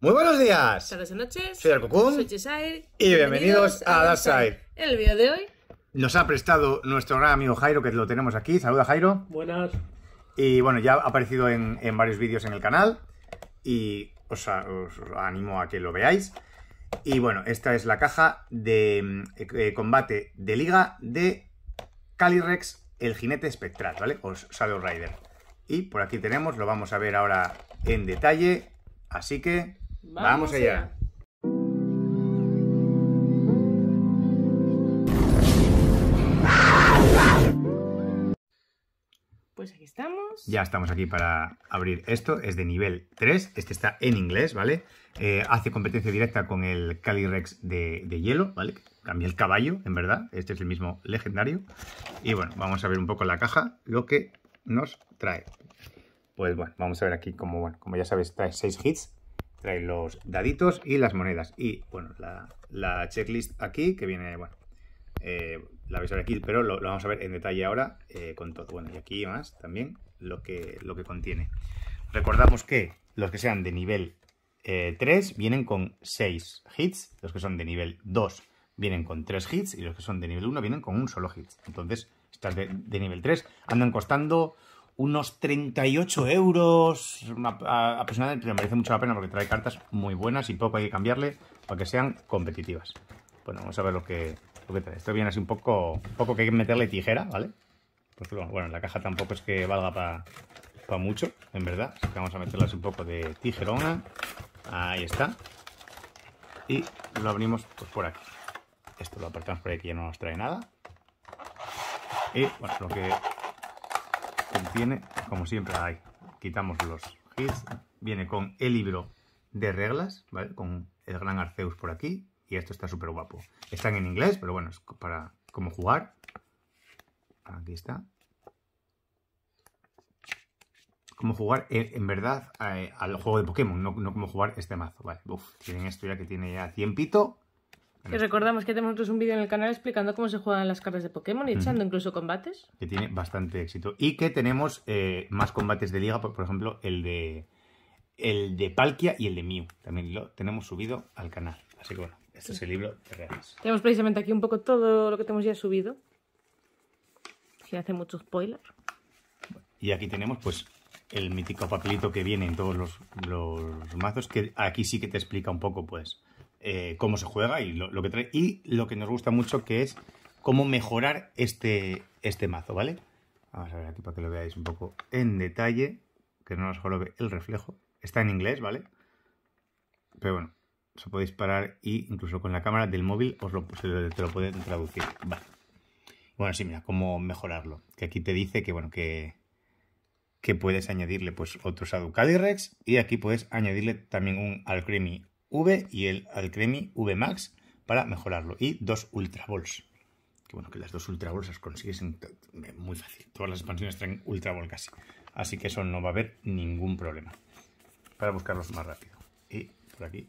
Muy buenos días. Buenas noches. Soy Alcocún. Soy Y bienvenidos, a Dark el vídeo de hoy nos ha prestado nuestro gran amigo Jairo, que lo tenemos aquí. Saluda, Jairo. Buenas. Y bueno, ya ha aparecido en, varios vídeos en el canal. Y os, animo a que lo veáis. Y bueno, esta es la caja de eh, eh, combate de liga de Calirex, el jinete espectral, ¿vale? O Shadow Rider. Y por aquí tenemos, lo vamos a ver ahora en detalle. Así que Vamos, allá. Pues aquí estamos. Ya estamos aquí para abrir esto. Es de nivel 3. Este está en inglés, ¿vale? Eh, hace competencia directa con el Calirex de, de hielo, ¿vale? Cambia el caballo, en verdad. Este es el mismo legendario. Y bueno, vamos a ver un poco la caja, lo que nos trae. Pues bueno, vamos a ver aquí como, bueno, como ya sabes, trae 6 hits, trae los daditos y las monedas. Y bueno, la, checklist aquí, que viene, bueno, eh, la vais a ver aquí, pero lo, vamos a ver en detalle ahora eh, con todo. Bueno, y aquí más también lo que, lo que contiene. Recordamos que los que sean de nivel 3 eh, vienen con 6 hits, los que son de nivel 2 vienen con 3 hits y los que son de nivel 1 vienen con un solo hit. Entonces, estas de, de nivel 3 andan costando unos 38 euros aproximadamente, me merece mucho la pena porque trae cartas muy buenas y poco hay que cambiarle para que sean competitivas. Bueno, vamos a ver lo que, trae. Esto viene así un poco, poco que hay que meterle tijera, ¿vale? Porque, bueno, la caja tampoco es que valga para mucho, en verdad. Así que vamos a meterle así un poco de tijerona. Ahí está. Y lo abrimos pues, por aquí. Esto lo apartamos por aquí, ya no nos trae nada. Y bueno, lo que contiene, como siempre hay, quitamos los hits, viene con el libro de reglas, ¿vale? Con el gran Arceus por aquí, y esto está súper guapo. Están en inglés, pero bueno, es para cómo jugar. Aquí está. Cómo jugar, eh, en, verdad, eh, al juego de Pokémon, no, cómo jugar este mazo, tienen esto ya que tiene ya 100 pito. Que recordamos que tenemos un vídeo en el canal explicando cómo se juegan las cartas de Pokémon y echando incluso combates. Que tiene bastante éxito. Y que tenemos eh, más combates de liga, por, ejemplo, el de el de Palkia y el de Mew. También lo tenemos subido al canal. Así que bueno, este es el libro de reales. Tenemos precisamente aquí un poco todo lo que tenemos ya subido. si hace mucho spoiler. Y aquí tenemos pues el mítico papelito que viene en todos los, los mazos, que aquí sí que te explica un poco pues eh, cómo se juega y lo, que trae. Y lo que nos gusta mucho que es cómo mejorar este, este mazo, ¿vale? Vamos a ver aquí para que lo veáis un poco en detalle, que no nos jorobe el reflejo. Está en inglés, ¿vale? Pero bueno, se podéis parar y incluso con la cámara del móvil os lo, pueden traducir. Bueno, sí, mira, cómo mejorarlo. Que aquí te dice que, bueno, que, que puedes añadirle pues otros aducadirex y aquí puedes añadirle también un Alcremi V y el Alcremi V Max para mejorarlo. Y dos Ultra Balls. Que bueno, que las dos Ultra Balls las consigues eh, muy fácil. Todas las expansiones traen Ultra Ball casi. Así que eso no va a haber ningún problema. Para buscarlos más rápido. Y por aquí.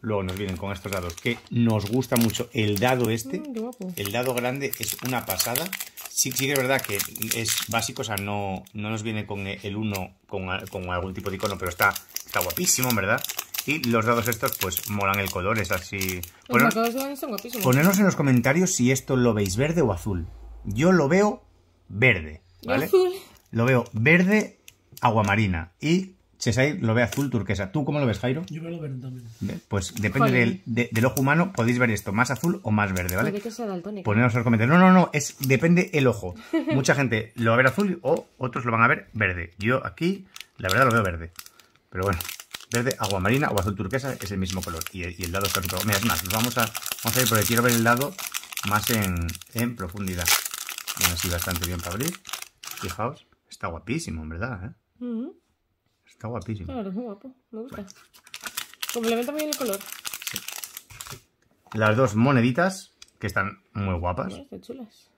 Luego nos vienen con estos dados que nos gusta mucho. El dado este, mm, el dado grande es una pasada. Sí, sí que es verdad que es básico, o sea, no, no nos viene con el 1 con, algún tipo de icono, pero está, está guapísimo, ¿verdad? Y los dados estos, pues, molan el color, es así... Bueno, ponernos en los comentarios si esto lo veis verde o azul. Yo lo veo verde, ¿vale? Azul. Lo veo verde aguamarina y Chesair lo ve azul turquesa. ¿Tú cómo lo ves, Jairo? Yo veo verde también. Pues depende del, ojo humano, podéis ver esto, más azul o más verde, ¿vale? Que en los comentarios. No, no, no, es, depende el ojo. Mucha gente lo va a ver azul o otros lo van a ver verde. Yo aquí, la verdad, lo veo verde. Pero bueno, verde, agua marina o azul turquesa, es el mismo color. Y el, lado el está Mira, es más, vamos a, vamos a ir porque quiero ver el lado más en, en profundidad. bueno así bastante bien para abrir. Fijaos, está guapísimo, en verdad, ¿eh? Mm-hmm. Está guapísimo. Claro, es muy guapo, me gusta. Complementa muy bien el color. Las dos moneditas, que están muy guapas. Mira, chulas.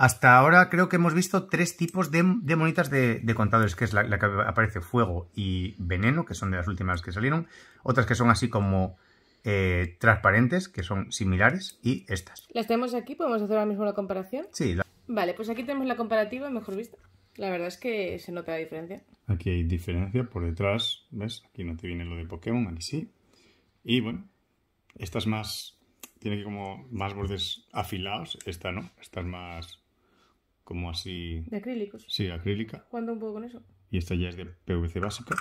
Hasta ahora creo que hemos visto tres tipos de, monitas de, contadores, que es la, que aparece fuego y veneno, que son de las últimas que salieron, otras que son así como eh, transparentes, que son similares, y estas. ¿Las tenemos aquí? ¿Podemos hacer ahora mismo la comparación? Sí. Vale, pues aquí tenemos la comparativa mejor vista. La verdad es que se nota la diferencia. Aquí hay diferencia por detrás, ¿ves? Aquí no te viene lo de Pokémon, aquí sí. Y bueno, esta es más... Tiene como más bordes afilados, esta no, esta es más como así... De acrílicos. Sí, acrílica. cuando un poco con eso? Y esta ya es de PVC básica.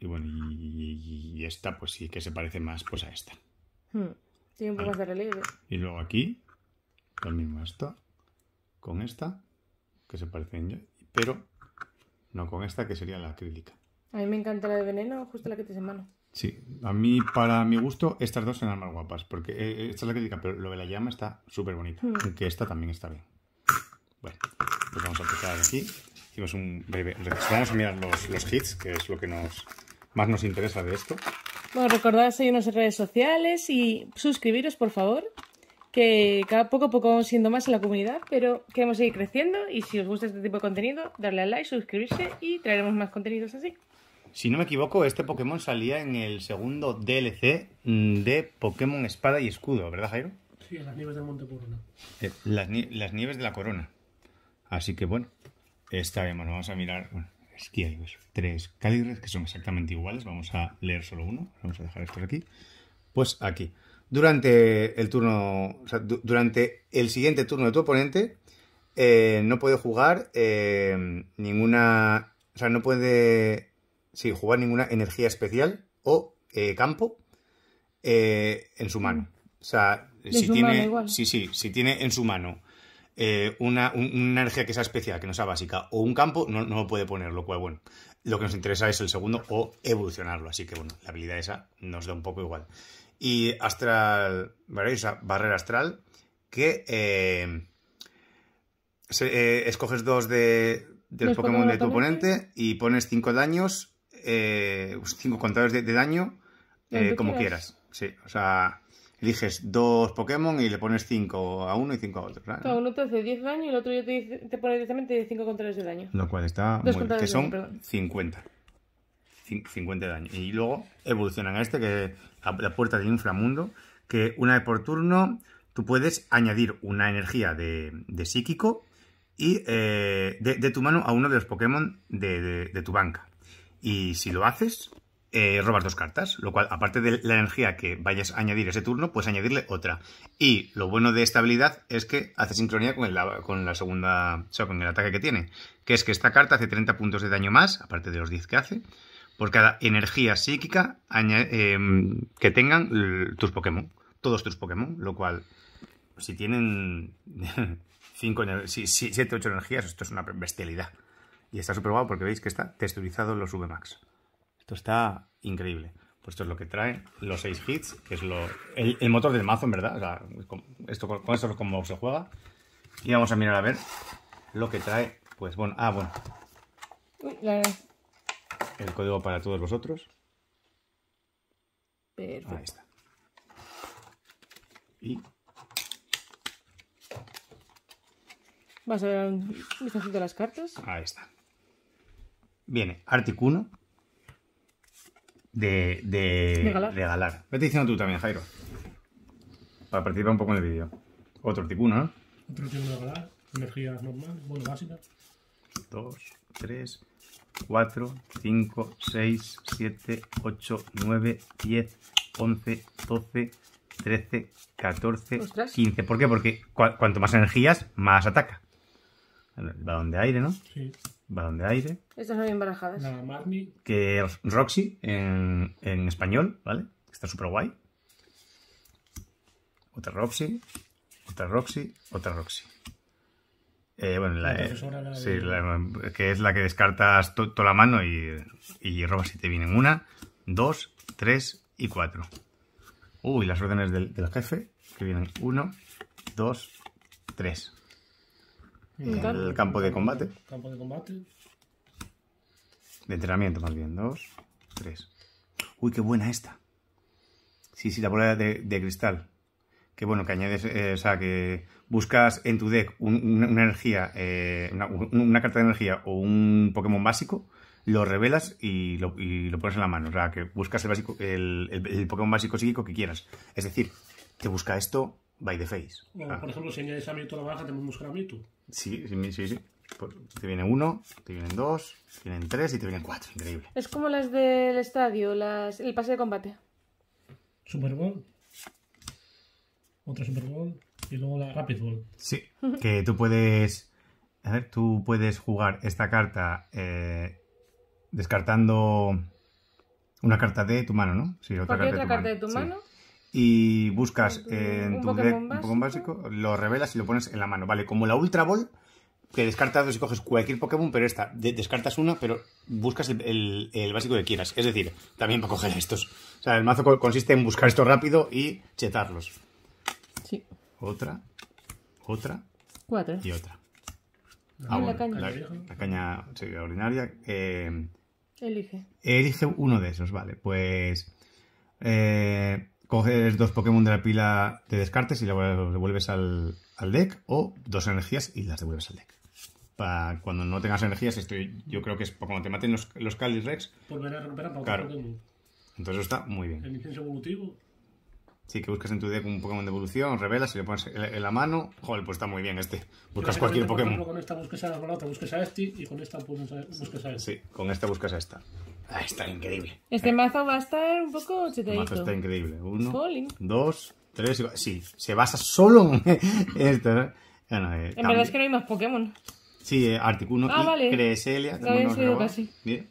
Y bueno, y, esta pues sí que se parece más pues a esta. Hmm. un poco más de relieve. Y luego aquí, la misma esta, con esta, que se parecen, pero no con esta que sería la acrílica. A mí me encanta la de veneno, justo la que te en mano. Sí, a mí, para mi gusto, estas dos son las más guapas, porque eh, esta es la crítica, pero lo de la llama está súper bonita, hmm. que esta también está bien. Bueno, pues vamos a empezar aquí. Hicimos un breve Vamos a mirar los, hits, que es lo que nos más nos interesa de esto. Bueno, recordad seguirnos en redes sociales y suscribiros, por favor, que cada poco a poco vamos siendo más en la comunidad, pero queremos seguir creciendo y si os gusta este tipo de contenido, darle al like, suscribirse y traeremos más contenidos así. Si no me equivoco, este Pokémon salía en el segundo DLC de Pokémon Espada y Escudo, ¿verdad, Jairo? Sí, en las nieves de Monte Corona. Eh, las nieves de la corona. Así que bueno, esta vez vamos a mirar, bueno, que hay tres calibres que son exactamente iguales, vamos a leer solo uno, vamos a dejar esto aquí, pues aquí. Durante el turno, o sea, durante el siguiente turno de tu oponente, eh, no puede jugar eh, ninguna, o sea, no puede sí, jugar ninguna energía especial o eh, campo en su mano. O sea, si tiene, sí, sí, si tiene en su mano eh, una, energía que sea especial, que no sea básica, o un campo, no, lo puede poner, lo cual, bueno, lo que nos interesa es el segundo o evolucionarlo. Así que, bueno, la habilidad esa nos da un poco igual. Y Astral, o sea, barrera astral, que eh, eh, escoges dos de, del Pokémon, de tu oponente y pones cinco daños, cinco contadores de, daño, como quieras. Sí, o sea, eliges dos Pokémon y le pones 5 a uno y 5 a otro. ¿verdad? Uno te hace 10 daño y el otro ya te, pone directamente 5 controles de daño. Lo cual está muy que son 50. 50 de daño. Y luego evolucionan a este, que es la puerta del inframundo, que una vez por turno tú puedes añadir una energía de, de psíquico y eh, de, de, tu mano a uno de los Pokémon de, de, tu banca. Y si lo haces, eh, robas dos cartas, lo cual, aparte de la energía que vayas a añadir ese turno, puedes añadirle otra. Y lo bueno de esta habilidad es que hace sincronía con, el, con la segunda, con el ataque que tiene, que es que esta carta hace 30 puntos de daño más, aparte de los 10 que hace, por cada energía psíquica em, que tengan tus Pokémon, todos tus Pokémon, lo cual, si tienen 5, 7, 8 energías, esto es una bestialidad. Y está súper porque veis que está texturizado los VMAX. Esto está increíble. Pues esto es lo que trae los 6 hits, que es lo, el, motor del mazo, en verdad. con, esto, es como se juega. Y vamos a mirar a ver lo que trae. Pues bueno, ah, bueno. El código para todos vosotros. Ahí está. Y. Vas a ver un vistacito de las cartas. Ahí está. Viene Articuno, de, de regalar. Vete diciendo tú también, Jairo. Para participar un poco en el vídeo. Otro tipo ¿no? Otro tipo de regalar. energías normales, bueno, básica. Dos, 4, 5, 6, 7, 8, 9, 10, 11, 12, 13, 14, 15. ¿Por qué? Porque cuanto más energías, más ataca. El balón de aire, ¿no? Sí. Balón de aire. Estas son bien barajadas. La Marni. Que Roxy en, español, ¿vale? Está súper guay. Otra Roxy. Otra Roxy. Otra Roxy. Eh, bueno, la, eh, sí, que es la que descartas toda la mano y, y robas si te vienen una, dos, tres y cuatro. Uy, las órdenes del, del, jefe, que vienen uno, dos, tres. El campo de combate. Campo de combate. De entrenamiento, más bien. Dos, tres. Uy, qué buena esta. Sí, sí, la bola de, cristal. qué bueno, que añades, eh, o sea, que buscas en tu deck una, energía, eh, una, carta de energía o un Pokémon básico, lo revelas y lo, pones en la mano. O sea, que buscas el, básico, el, Pokémon básico psíquico que quieras. Es decir, te busca esto by the face. Ah. Por ejemplo, si añades a Mewtwo la baja, te buscar a Mewtwo. Sí, sí, sí. Pues, te viene uno, te vienen dos, te vienen tres y te vienen cuatro. Increíble. Es como las del estadio, las, el pase de combate. Super Bowl. Otra Super Bowl. Y luego la Rapid Bowl. Sí, que tú puedes. A ver, tú puedes jugar esta carta eh, descartando una carta de tu mano, ¿no? Sí, otra, carta, otra de carta de tu mano y buscas en tu deck un Pokémon básico, lo revelas y lo pones en la mano. Vale, como la Ultra Ball, que descartas dos y coges cualquier Pokémon, pero esta, descartas una, pero buscas el, básico que quieras. Es decir, también para coger estos. O sea, el mazo consiste en buscar esto rápido y chetarlos. Sí. Otra, otra. Cuatro. Y otra. Ah, la caña. La, caña ordinaria. Eh, elige. Elige uno de esos, vale. Pues. Eh, coges dos Pokémon de la pila te descartes y los devuelves al, al, deck, o dos energías y las devuelves al deck. Para cuando no tengas energías, estoy, yo creo que es cuando te maten los, los Calis Rex. Volver a recuperar para claro. Pokémon. Entonces está muy bien. El evolutivo. Sí, que buscas en tu deck un Pokémon de evolución, revelas y le pones en la mano. Joder, pues está muy bien este. Buscas cualquier Pokémon. con esta buscas a la otra, buscas a este y con esta pues, buscas a este. Sí, con esta buscas a esta. Ah, está increíble. Este mazo va a estar un poco Este mazo está increíble. Uno, dos, tres... Sí, se basa solo en esto. Eh, en verdad es que no hay más Pokémon. Sí, eh, Articuno ah, y vale. Creselia. No casi. Bien.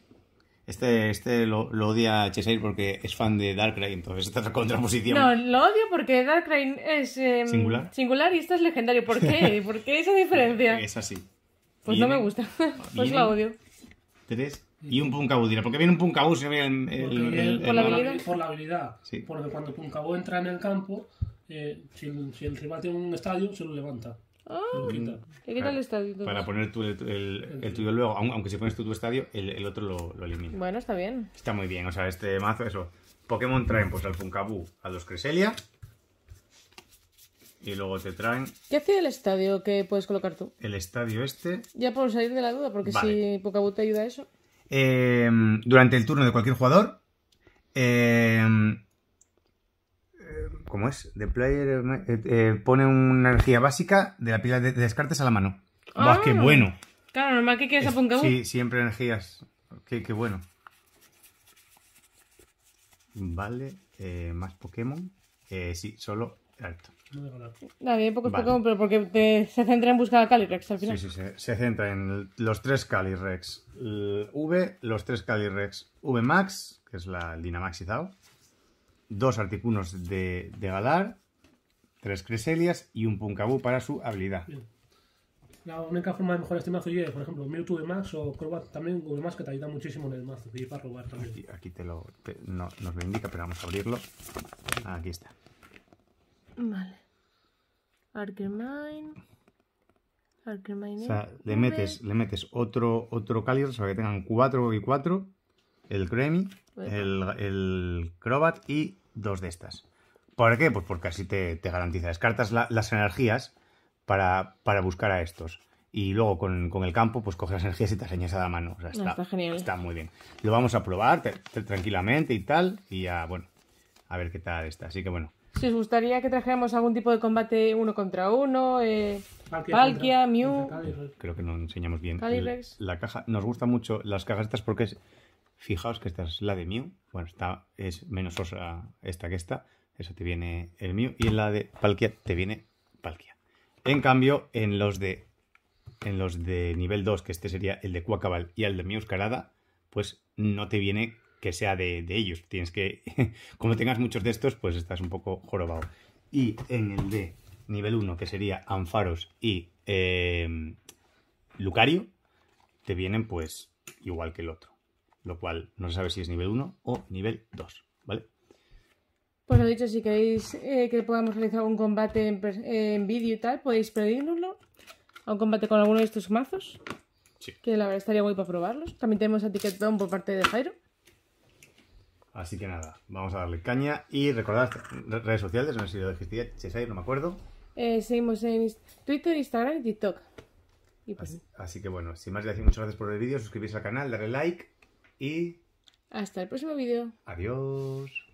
Este, este lo, odia Cheshire porque es fan de Darkrai, entonces esta es la contraposición. No, lo odio porque Darkrai es em, singular. singular y este es legendario. ¿Por qué? ¿Por qué esa diferencia? Es así. Pues no me gusta. pues lo odio. Tres y un Punkabu dirá, ¿por qué viene un Punkabu si viene el, por, la habilidad, por la habilidad. Porque cuando Punkabu entra en el campo, eh, si, el, si, rival tiene un estadio, se lo levanta. Ah, quita. ¿Qué quita el estadio? Para poner el, tuyo luego, aunque si pones tú tu estadio, el, otro lo, elimina. Bueno, está bien. Está muy bien, o sea, este mazo, eso. Pokémon traen pues al Punkabu, a los Creselia. Y luego te traen. ¿Qué hace el estadio que puedes colocar tú? El estadio este. Ya por salir de la duda, porque si Punkabu te ayuda a eso. Eh, durante el turno de cualquier jugador. Eh, ¿Cómo es? de player eh, pone una energía básica de la pila de descartes a la mano. Ah, qué bueno! Claro, normal que quieres apuntar Sí, siempre energías. Qué, qué bueno. Vale, más Pokémon. sí, solo Exacto. Nadie, pocos pero porque se centra en buscar a Calyrex al final. Sí, sí, se, se centra en los tres Calyrex V, los tres Calyrex V Max, que es la Dinamaxizado, dos Articunos de, de, Galar, tres Creselias y un Punkaboo para su habilidad. La única forma de mejorar este mazo es, por ejemplo, Mewtwo V Max o Crobat también V Max, que te ayuda muchísimo en el mazo también. Aquí, te lo. nos lo indica, pero vamos a abrirlo. Aquí está. Vale. Arkermine. O sea, le metes, le metes otro, otro o para que tengan 4 y 4. El Cremi el, el Crobat y dos de estas. ¿Por qué? Pues porque así te, garantiza. Descartas las energías para, buscar a estos. Y luego con, el campo, pues coges las energías y te enseñas a la mano. O sea, ah, está, genial. está, muy bien. Lo vamos a probar tranquilamente y tal. Y ya, bueno, a ver qué tal está. Así que bueno, si os gustaría que trajéramos algún tipo de combate uno contra uno, eh, Palkia, Mew. Creo que no enseñamos bien. La, caja, nos gustan mucho las cajas estas porque es. Fijaos que esta es la de Mew. Bueno, esta es menos osa esta que esta. Eso te viene el Mew. Y en la de Palkia te viene Palkia. En cambio, en los de. En los de nivel 2, que este sería el de Cuacabal y el de Mew pues no te viene que sea de, ellos. Tienes que, como tengas muchos de estos, pues estás un poco jorobado. Y en el de nivel 1, que sería Anfaros y em, Lucario, te vienen pues igual que el otro. Lo cual no se sabe si es nivel 1 o nivel 2, ¿vale? Pues lo dicho, si queréis eh, que podamos realizar un combate en, vídeo y tal, podéis pedirnoslo A un combate con alguno de estos mazos. Sí. Que la verdad estaría guay para probarlos. También tenemos a por parte de Jairo. Así que nada, vamos a darle caña y recordad redes sociales, no sé si no me acuerdo. Eh, seguimos en Twitter, Instagram y TikTok. Pues así, que bueno, sin más le decir muchas gracias por el vídeo, suscribirse al canal, darle like y... Hasta el próximo vídeo. Adiós.